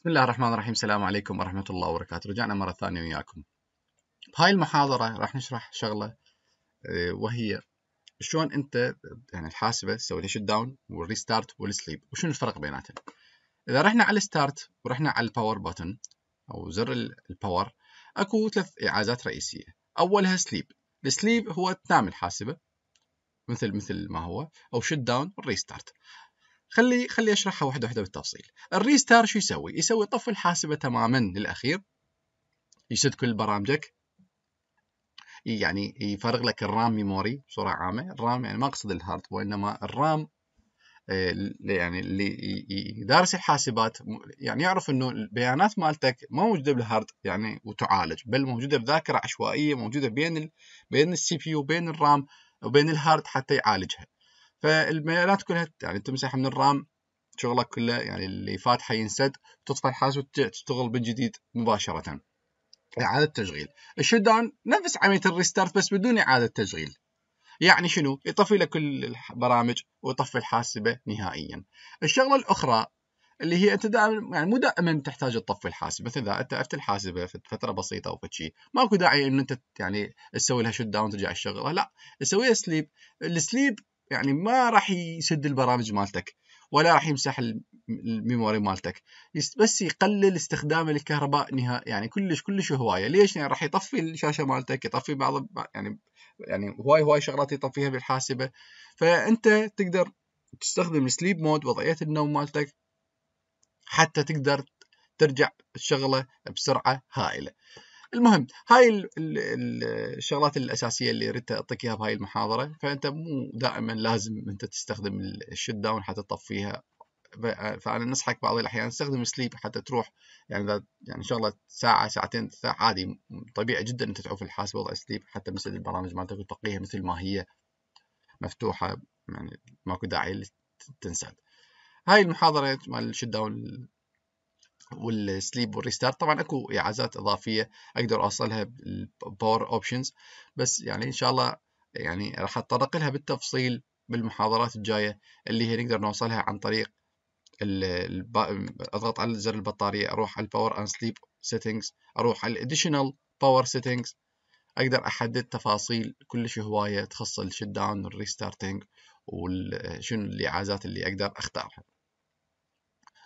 بسم الله الرحمن الرحيم السلام عليكم ورحمة الله وبركاته رجعنا مرة ثانية وياكم بهاي المحاضرة راح نشرح شغلة آه، وهي شلون انت يعني الحاسبة تسوي لها شت داون والريستارت والسليب وشنو الفرق بيناتهم اذا رحنا على الستارت ورحنا على الباور بوتن او زر الباور اكو ثلاث اعازات رئيسية اولها سليب السليب هو تنام الحاسبة مثل مثل ما هو او شت داون والريستارت خلي خلي اشرحها واحده واحده بالتفصيل الريستار شو يسوي يسوي طف الحاسبه تماما للاخير يسد كل برامجك يعني يفرغ لك الرام ميموري بصوره عامه الرام يعني ما اقصد الهارد وانما الرام آه، يعني اللي يدارس الحاسبات يعني يعرف انه البيانات مالتك ما موجوده بالهارد يعني وتعالج بل موجوده بذاكره عشوائيه موجوده بين الـ بين السي بي يو بين الرام وبين الهارد حتى يعالجها فالبيانات كلها يعني تمسح من الرام شغلك كله يعني اللي فاتحه ينسد تطفى الحاس وتشتغل من جديد مباشره اعاده تشغيل الشت داون نفس عمليه الريستارت بس بدون اعاده تشغيل يعني شنو يطفي لك كل البرامج ويطفي الحاسبه نهائيا الشغله الاخرى اللي هي انت دائما يعني مو دائما تحتاج تطفي الحاسبه مثلا اذا أنت اتعبت الحاسبه في فتره بسيطه او شيء ماكو داعي أن انت يعني تسوي لها شوت داون ترجع الشغلة لا تسويها سليب السليب يعني ما راح يسد البرامج مالتك ولا راح يمسح الميموري مالتك بس يقلل استخدام الكهرباء نهائي يعني كلش كلش هوايه ليش يعني راح يطفي الشاشه مالتك يطفي بعض يعني يعني هواي هواي شغلات يطفيها بالحاسبه فانت تقدر تستخدم السليب مود وضعيه النوم مالتك حتى تقدر ترجع الشغله بسرعه هائله المهم هاي الشغلات الاساسيه اللي ردت اعطيك اياها بهاي المحاضره فانت مو دائما لازم انت تستخدم الشت داون حتى تطفيها فانا نصحك بعض الاحيان استخدم سليب حتى تروح يعني اذا يعني شغله ساعه ساعتين ساعة عادي طبيعي جدا انت تعوف الحاسب وضع سليب حتى مثل البرامج مالتك وتبقيها مثل ما هي مفتوحه يعني ماكو داعي تنسال هاي المحاضره مال الشت داون والسليب والريستارت طبعا اكو اعازات اضافيه اقدر اوصلها بالباور اوبشنز بس يعني ان شاء الله يعني راح اتطرق لها بالتفصيل بالمحاضرات الجايه اللي هي نقدر نوصلها عن طريق اضغط على زر البطاريه اروح على الباور اند سليب سيتنجز اروح على الاديشنال باور سيتنجز اقدر احدد تفاصيل كلش هوايه تخص الشت داون والريستارتنج وشنو الاعازات اللي اقدر اختارها